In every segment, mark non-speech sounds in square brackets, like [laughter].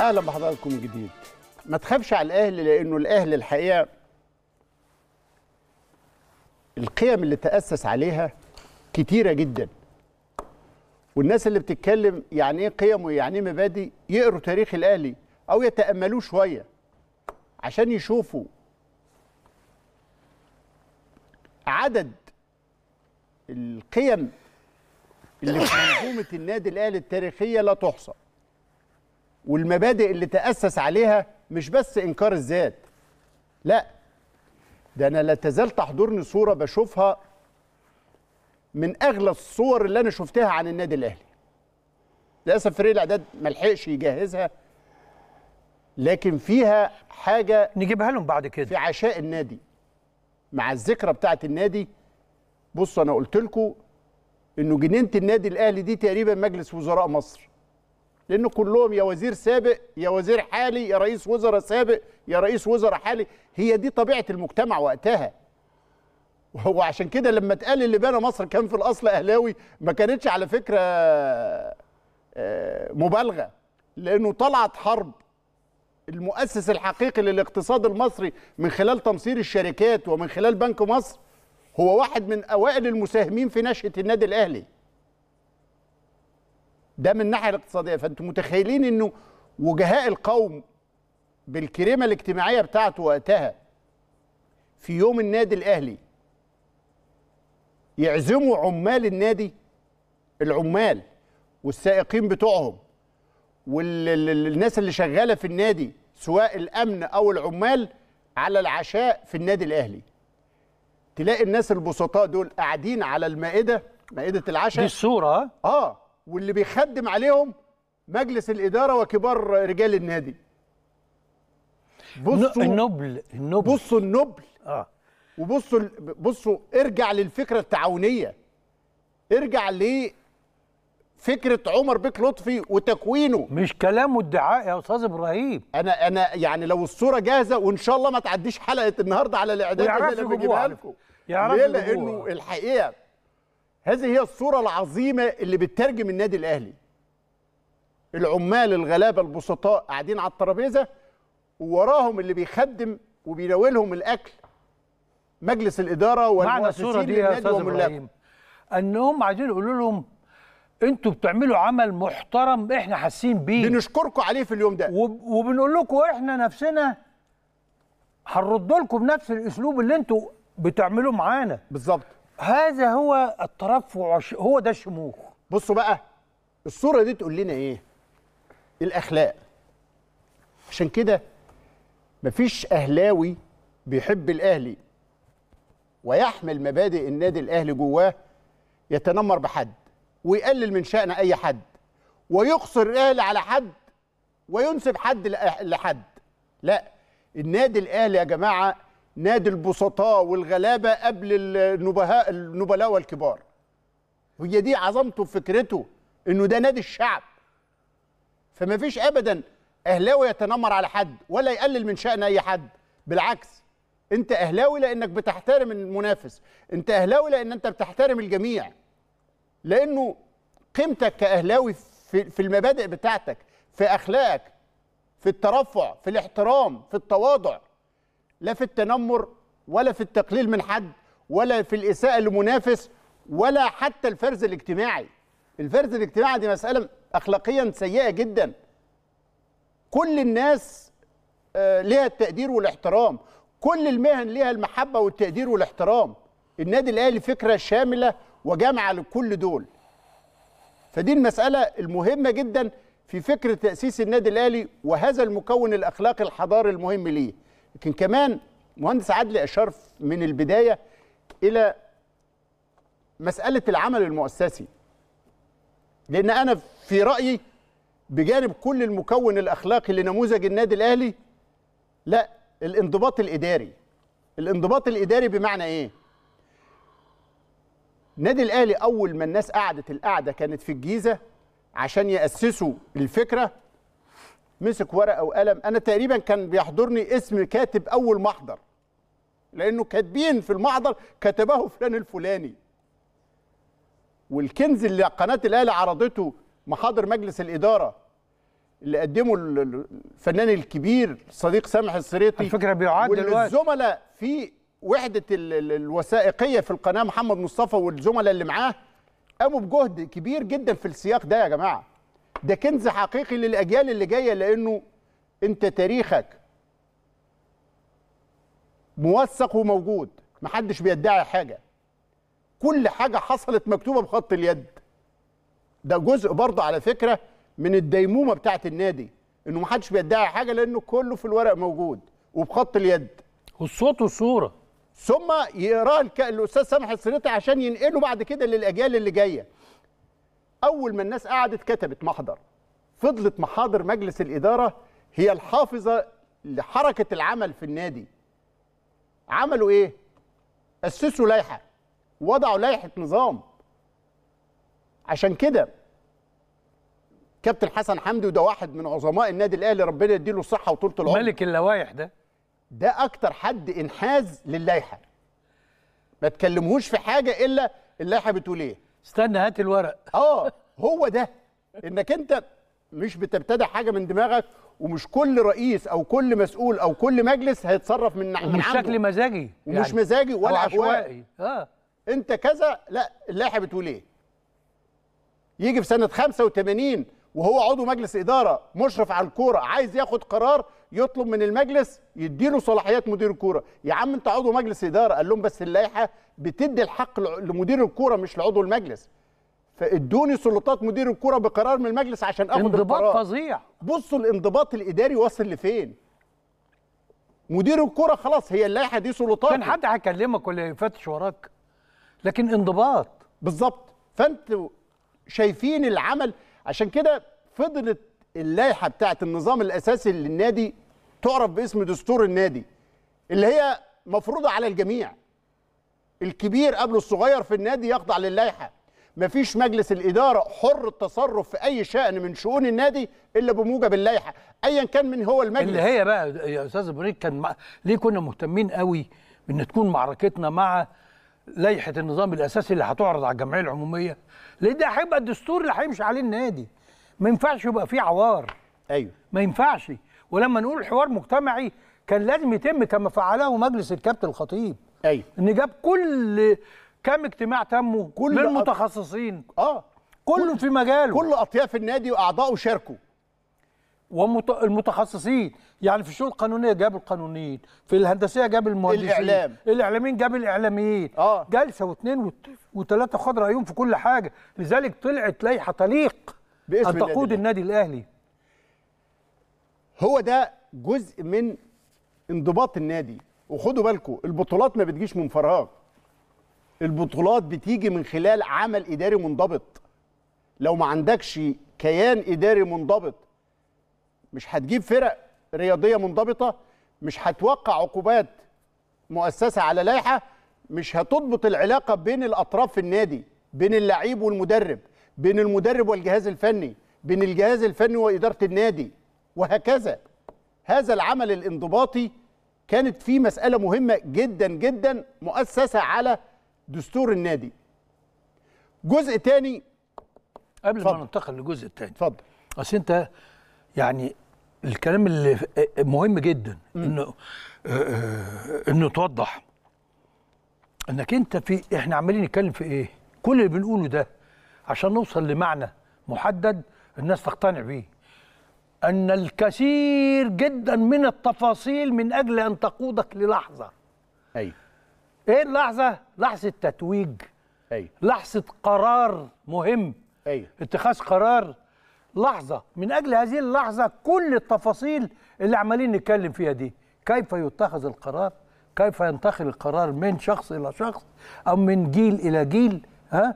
اهلا بحضراتكم من جديد ما تخافش على الاهلي لانه الاهلي الحقيقه القيم اللي تاسس عليها كتيره جدا والناس اللي بتتكلم يعني ايه قيم ويعني ايه مبادئ يقروا تاريخ الاهلي او يتاملوه شويه عشان يشوفوا عدد القيم اللي في منظومه النادي الاهلي التاريخيه لا تحصى والمبادئ اللي تأسس عليها مش بس إنكار الذات لا ده أنا لا تزال تحضرني صورة بشوفها من أغلى الصور اللي أنا شفتها عن النادي الأهلي للأسف فريق الإعداد ما لحقش يجهزها لكن فيها حاجة نجيبها لهم بعد كده في عشاء النادي مع الذكرى بتاعة النادي بصوا أنا قلت لكم إنه جنينة النادي الأهلي دي تقريبا مجلس وزراء مصر لان كلهم يا وزير سابق يا وزير حالي يا رئيس وزراء سابق يا رئيس وزراء حالي هي دي طبيعه المجتمع وقتها وعشان كده لما اتقال اللي بنى مصر كان في الاصل اهلاوي ما كانتش على فكره آه، مبالغه لانه طلعت حرب المؤسس الحقيقي للاقتصاد المصري من خلال تمصير الشركات ومن خلال بنك مصر هو واحد من اوائل المساهمين في نشاه النادي الاهلي ده من الناحيه الاقتصاديه فانتم متخيلين انه وجهاء القوم بالكريمه الاجتماعيه بتاعته وقتها في يوم النادي الاهلي يعزموا عمال النادي العمال والسائقين بتوعهم والناس اللي شغاله في النادي سواء الامن او العمال على العشاء في النادي الاهلي تلاقي الناس البسطاء دول قاعدين على المائده مائده العشاء دي الصوره اه واللي بيخدم عليهم مجلس الاداره وكبار رجال النادي بصوا النبل النبل بصوا النبل اه وبصوا بصوا ارجع للفكره التعاونيه ارجع لفكره عمر بيك لطفي وتكوينه مش كلام وادعاء يا استاذ ابراهيم انا انا يعني لو الصوره جاهزه وان شاء الله ما تعديش حلقه النهارده على الاعداد اللي بجيبها لكم ليه لانه الحقيقه هذه هي الصورة العظيمة اللي بتترجم النادي الأهلي العمال الغلابة البسطاء قاعدين على الترابيزة ووراهم اللي بيخدم وبيناولهم الأكل مجلس الإدارة والمؤسسين للنادي وملاكم أنهم عايزين يقولوا لهم انتوا بتعملوا عمل محترم احنا حاسين بيه بنشكركم عليه في اليوم ده وبنقول لكم احنا نفسنا هنرد لكم بنفس الاسلوب اللي انتوا بتعملوه معانا بالظبط هذا هو الترفع هو ده الشموخ بصوا بقى الصوره دي تقول لنا ايه الاخلاق عشان كده مفيش اهلاوي بيحب الاهلي ويحمل مبادئ النادي الاهلي جواه يتنمر بحد ويقلل من شأن اي حد ويقصر الاهلي على حد وينسب حد لحد لا النادي الاهلي يا جماعه نادي البسطاء والغلابه قبل النبهاء النبلاء والكبار هي دي عظمته فكرته انه ده نادي الشعب فما فيش ابدا اهلاوي يتنمر على حد ولا يقلل من شان اي حد بالعكس انت اهلاوي لانك بتحترم المنافس انت اهلاوي لان انت بتحترم الجميع لانه قيمتك كاهلاوي في المبادئ بتاعتك في اخلاقك في الترفع في الاحترام في التواضع لا في التنمر ولا في التقليل من حد ولا في الإساءة لمنافس ولا حتى الفرز الاجتماعي الفرز الاجتماعي دي مسألة أخلاقيا سيئة جدا كل الناس آه، ليها التقدير والاحترام كل المهن ليها المحبة والتقدير والاحترام النادي الأهلي فكرة شاملة وجامعة لكل دول فدي المسألة المهمة جدا في فكرة تأسيس النادي الأهلي وهذا المكون الأخلاقي الحضاري المهم ليه لكن كمان مهندس عدلي اشار من البدايه الى مساله العمل المؤسسي لان انا في رايي بجانب كل المكون الاخلاقي لنموذج النادي الاهلي لا الانضباط الاداري الانضباط الاداري بمعنى ايه النادي الاهلي اول ما الناس قعدت القعده كانت في الجيزه عشان ياسسوا الفكره مسك ورقه وقلم انا تقريبا كان بيحضرني اسم كاتب اول محضر لانه كاتبين في المحضر كتبه فلان الفلاني والكنز اللي قناه الاهلي عرضته محاضر مجلس الاداره اللي قدمه الفنان الكبير الصديق سامح السريطي الفكره بيعاد دلوقتي والزملاء في وحده الوثائقيه في القناه محمد مصطفى والزملاء اللي معاه قاموا بجهد كبير جدا في السياق ده يا جماعه ده كنز حقيقي للاجيال اللي جايه لانه انت تاريخك موثق وموجود محدش بيدعي حاجه كل حاجه حصلت مكتوبه بخط اليد ده جزء برضه على فكره من الديمومه بتاعت النادي انه محدش بيدعي حاجه لانه كله في الورق موجود وبخط اليد والصوت والصوره ثم يقراه الاستاذ سامح السريطي عشان ينقله بعد كده للاجيال اللي جايه اول ما الناس قعدت كتبت محضر فضلت محاضر مجلس الاداره هي الحافظه لحركه العمل في النادي عملوا ايه اسسوا لائحه وضعوا لائحه نظام عشان كده كابتن حسن حمدي وده واحد من عظماء النادي الاهلي ربنا يديله الصحه وطولة العمر ملك اللوائح ده ده اكتر حد انحاز للائحه ما تكلمهوش في حاجه الا اللائحه بتقول ايه استنى هات الورق [laughs] اه هو ده انك انت مش بتبتدع حاجه من دماغك ومش كل رئيس او كل مسؤول او كل مجلس هيتصرف من ناحيه مش شكل مزاجي ومش يعني مزاجي ولا عشوائي اه انت كذا لا اللائحه بتقول ايه يجي في سنه 85 وهو عضو مجلس اداره مشرف على الكوره عايز ياخد قرار يطلب من المجلس يديله صلاحيات مدير الكوره يا عم انت عضو مجلس اداره قال لهم بس اللائحه بتدي الحق لمدير الكوره مش لعضو المجلس فادوني سلطات مدير الكوره بقرار من المجلس عشان اخد انضباط فظيع بصوا الانضباط الاداري واصل لفين مدير الكوره خلاص هي اللائحه دي سلطات كان حد هيكلمك ولا يفتش وراك لكن انضباط بالظبط فانتوا شايفين العمل عشان كده فضلت اللائحه بتاعه النظام الاساسي للنادي تعرف باسم دستور النادي اللي هي مفروضه على الجميع الكبير قبل الصغير في النادي يخضع للائحه مفيش مجلس الاداره حر التصرف في اي شان من شؤون النادي الا بموجب اللائحه ايا كان من هو المجلس اللي هي بقى يا استاذ بريك كان مع... ليه كنا مهتمين قوي ان تكون معركتنا مع لائحه النظام الاساسي اللي هتعرض على الجمعيه العموميه لان ده هيبقى الدستور اللي هيمشي عليه النادي ما ينفعش يبقى فيه عوار ايوه ما ينفعش ولما نقول حوار مجتمعي كان لازم يتم كما فعله مجلس الكابتن الخطيب ايوه ان جاب كل كام اجتماع تموا كل من المتخصصين اه كله كل في مجاله كل اطياف النادي واعضائه شاركوا والمتخصصين يعني في الشؤون القانونيه جاب القانونيين في الهندسيه جاب المهندسين الاعلام الاعلاميين جاب الاعلاميين آه. جلسه واثنين وثلاثه خد رايهم في كل حاجه لذلك طلعت لائحه تليق باسم ان تقود النادي الاهلي هو ده جزء من انضباط النادي وخدوا بالكم البطولات ما بتجيش من فراغ البطولات بتيجي من خلال عمل اداري منضبط لو ما عندكش كيان اداري منضبط مش هتجيب فرق رياضيه منضبطه مش هتوقع عقوبات مؤسسه على لائحه مش هتضبط العلاقه بين الاطراف في النادي بين اللعيب والمدرب بين المدرب والجهاز الفني بين الجهاز الفني واداره النادي وهكذا هذا العمل الانضباطي كانت في مسألة مهمة جدا جدا مؤسسة على دستور النادي جزء تاني قبل فضل. ما ننتقل للجزء التاني اتفضل اصل انت يعني الكلام اللي مهم جدا انه آه، آه، انه توضح انك انت في احنا عمالين نتكلم في ايه كل اللي بنقوله ده عشان نوصل لمعنى محدد الناس تقتنع بيه أن الكثير جدا من التفاصيل من أجل أن تقودك للحظة أي إيه اللحظة؟ لحظة تتويج أي لحظة قرار مهم أي اتخاذ قرار لحظة من أجل هذه اللحظة كل التفاصيل اللي عمالين نتكلم فيها دي كيف يتخذ القرار كيف ينتقل القرار من شخص إلى شخص أو من جيل إلى جيل ها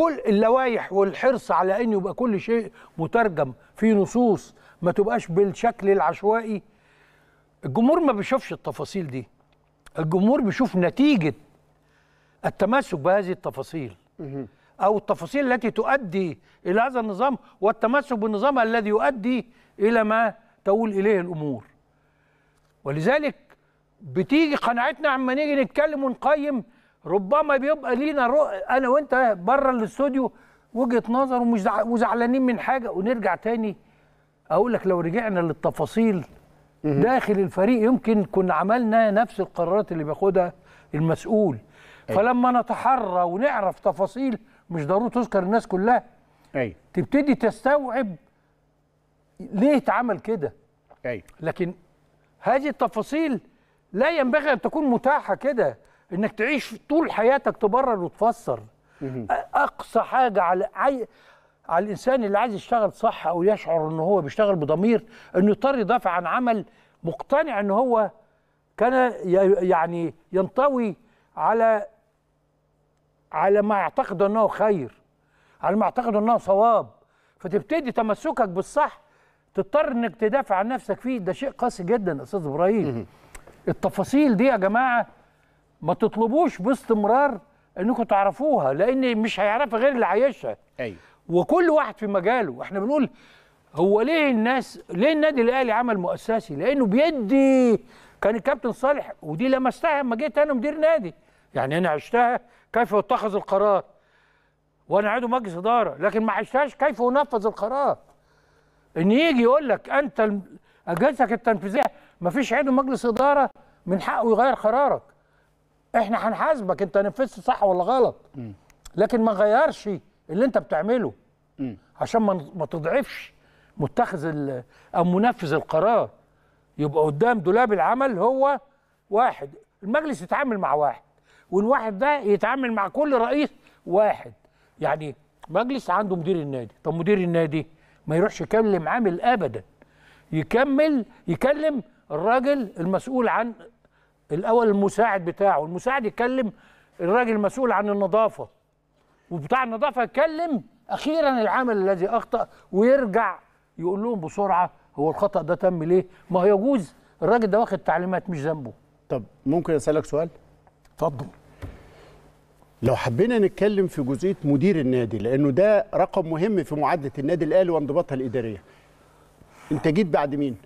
كل اللوائح والحرص على ان يبقى كل شيء مترجم في نصوص ما تبقاش بالشكل العشوائي الجمهور ما بيشوفش التفاصيل دي الجمهور بيشوف نتيجه التمسك بهذه التفاصيل او التفاصيل التي تؤدي الى هذا النظام والتمسك بالنظام الذي يؤدي الى ما تؤول اليه الامور ولذلك بتيجي قناعتنا عما نيجي نتكلم ونقيم ربما بيبقى لينا رو... انا وانت بره الاستوديو وجهه نظر ومش وزعلانين من حاجه ونرجع تاني اقول لك لو رجعنا للتفاصيل داخل الفريق يمكن كنا عملنا نفس القرارات اللي بياخدها المسؤول فلما نتحرى ونعرف تفاصيل مش ضروري تذكر الناس كلها أي. تبتدي تستوعب ليه اتعمل كده لكن هذه التفاصيل لا ينبغي ان تكون متاحه كده انك تعيش طول حياتك تبرر وتفسر اقصى حاجه على عي... على الانسان اللي عايز يشتغل صح او يشعر ان هو بيشتغل بضمير انه يضطر يدافع عن عمل مقتنع ان هو كان يعني ينطوي على على ما يعتقد انه خير على ما يعتقد انه صواب فتبتدي تمسكك بالصح تضطر انك تدافع عن نفسك فيه ده شيء قاسي جدا استاذ ابراهيم التفاصيل دي يا جماعه ما تطلبوش باستمرار انكم تعرفوها لان مش هيعرفها غير اللي عايشها ايوه وكل واحد في مجاله احنا بنقول هو ليه الناس ليه النادي الاهلي عمل مؤسسي لانه بيدي كان الكابتن صالح ودي لمستها لما جيت انا مدير نادي يعني انا عشتها كيف يتخذ القرار وانا عضو مجلس اداره لكن ما عشتهاش كيف ينفذ القرار ان يجي يقول لك انت اجهزتك التنفيذيه ما فيش عضو مجلس اداره من حقه يغير قرارك احنا هنحاسبك انت نفذت صح ولا غلط لكن ما غيرش اللي انت بتعمله عشان ما ما تضعفش متخذ او منفذ القرار يبقى قدام دولاب العمل هو واحد المجلس يتعامل مع واحد والواحد ده يتعامل مع كل رئيس واحد يعني مجلس عنده مدير النادي طب مدير النادي ما يروحش يكلم عامل ابدا يكمل يكلم الراجل المسؤول عن الاول المساعد بتاعه المساعد يتكلم الراجل المسؤول عن النظافه وبتاع النظافه يتكلم اخيرا العامل الذي اخطا ويرجع يقول لهم بسرعه هو الخطا ده تم ليه ما هو يجوز الراجل ده واخد تعليمات مش ذنبه طب ممكن اسالك سؤال اتفضل لو حبينا نتكلم في جزئيه مدير النادي لانه ده رقم مهم في معادله النادي الاهلي وانضباطها الاداريه انت جيت بعد مين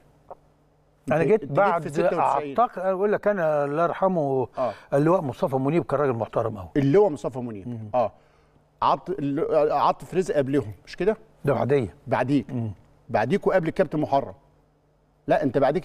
انا جيت بعد اعتقد اقول لك انا الله يرحمه آه. اللواء مصطفى منيب كان راجل محترم قوي اللواء مصطفى منيب اه عط عطف رزق قبلهم مش كده؟ ده بعديه بعديك بعديك وقبل الكابتن محرم لا انت بعديك